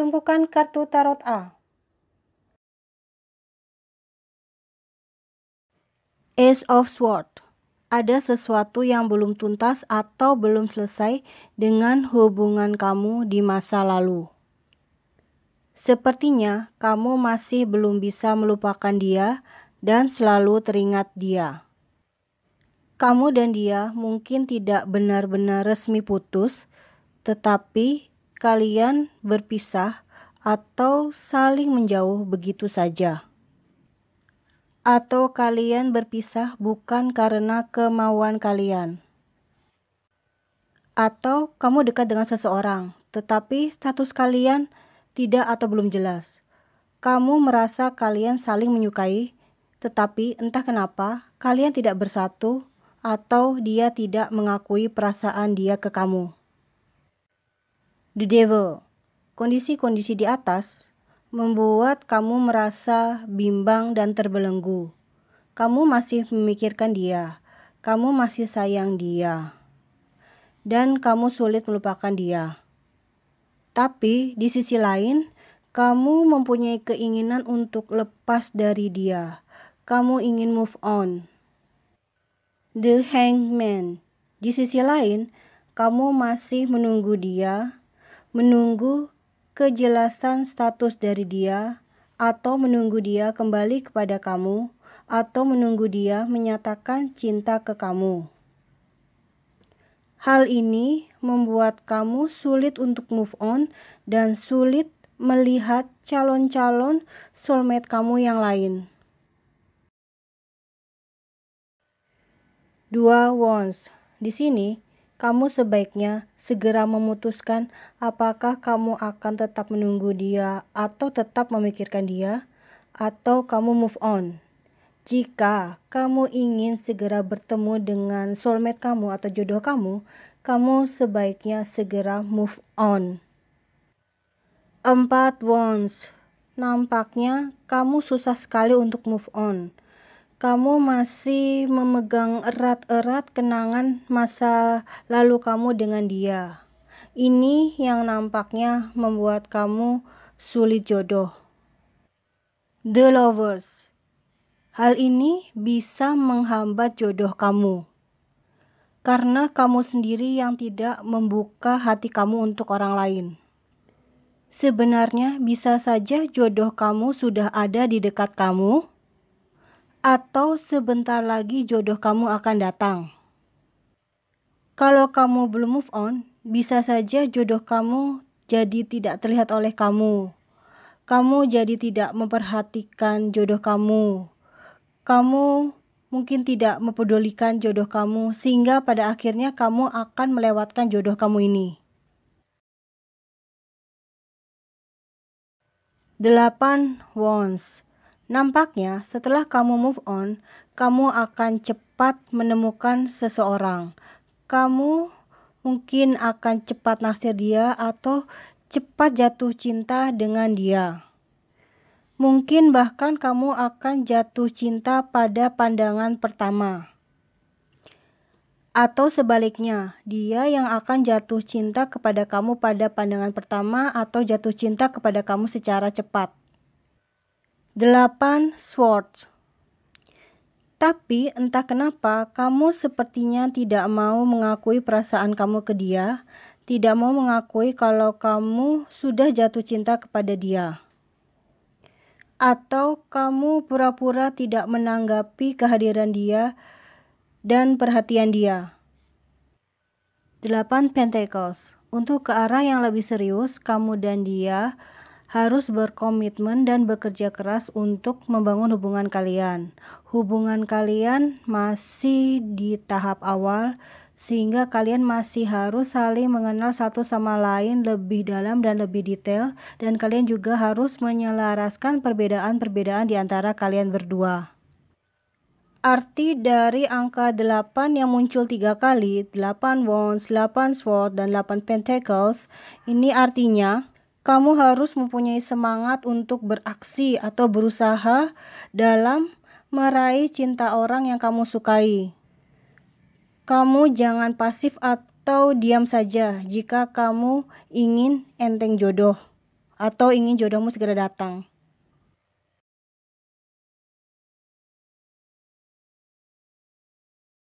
tumpukan kartu tarot A. Ace of Sword. Ada sesuatu yang belum tuntas atau belum selesai dengan hubungan kamu di masa lalu. Sepertinya kamu masih belum bisa melupakan dia dan selalu teringat dia. Kamu dan dia mungkin tidak benar-benar resmi putus, tetapi kalian berpisah atau saling menjauh begitu saja. Atau kalian berpisah bukan karena kemauan kalian. Atau kamu dekat dengan seseorang, tetapi status kalian tidak atau belum jelas. Kamu merasa kalian saling menyukai, tetapi entah kenapa kalian tidak bersatu atau dia tidak mengakui perasaan dia ke kamu the devil. Kondisi-kondisi di atas membuat kamu merasa bimbang dan terbelenggu. Kamu masih memikirkan dia, kamu masih sayang dia, dan kamu sulit melupakan dia. Tapi di sisi lain, kamu mempunyai keinginan untuk lepas dari dia. Kamu ingin move on. The Hangman. Di sisi lain, kamu masih menunggu dia, menunggu kejelasan status dari dia, atau menunggu dia kembali kepada kamu, atau menunggu dia menyatakan cinta ke kamu. Hal ini membuat kamu sulit untuk move on dan sulit melihat calon-calon soulmate kamu yang lain. Dua wants. Di sini, kamu sebaiknya segera memutuskan apakah kamu akan tetap menunggu dia atau tetap memikirkan dia, atau kamu move on. Jika kamu ingin segera bertemu dengan soulmate kamu atau jodoh kamu, kamu sebaiknya segera move on. Empat Wands Nampaknya kamu susah sekali untuk move on kamu masih memegang erat-erat kenangan masa lalu kamu dengan dia. Ini yang nampaknya membuat kamu sulit jodoh. The Lovers. Hal ini bisa menghambat jodoh kamu. Karena kamu sendiri yang tidak membuka hati kamu untuk orang lain. Sebenarnya bisa saja jodoh kamu sudah ada di dekat kamu, atau sebentar lagi jodoh kamu akan datang. Kalau kamu belum move on, bisa saja jodoh kamu jadi tidak terlihat oleh kamu. Kamu jadi tidak memperhatikan jodoh kamu. Kamu mungkin tidak mempedulikan jodoh kamu, sehingga pada akhirnya kamu akan melewatkan jodoh kamu ini. 8. Wands Nampaknya setelah kamu move on, kamu akan cepat menemukan seseorang. Kamu mungkin akan cepat naksir dia atau cepat jatuh cinta dengan dia. Mungkin bahkan kamu akan jatuh cinta pada pandangan pertama, atau sebaliknya, dia yang akan jatuh cinta kepada kamu pada pandangan pertama, atau jatuh cinta kepada kamu secara cepat. 8. Swords tapi entah kenapa kamu sepertinya tidak mau mengakui perasaan kamu ke dia, tidak mau mengakui kalau kamu sudah jatuh cinta kepada dia. Atau kamu pura-pura tidak menanggapi kehadiran dia dan perhatian dia. 8 Pentacles Untuk ke arah yang lebih serius, kamu dan dia harus berkomitmen dan bekerja keras untuk membangun hubungan kalian. Hubungan kalian masih di tahap awal, sehingga kalian masih harus saling mengenal satu sama lain lebih dalam dan lebih detail, dan kalian juga harus menyelaraskan perbedaan-perbedaan di antara kalian berdua. Arti dari angka 8 yang muncul tiga kali, 8 wands, 8 sword, dan 8 pentacles, ini artinya kamu harus mempunyai semangat untuk beraksi atau berusaha dalam meraih cinta orang yang kamu sukai. Kamu jangan pasif atau diam saja jika kamu ingin enteng jodoh atau ingin jodohmu segera datang.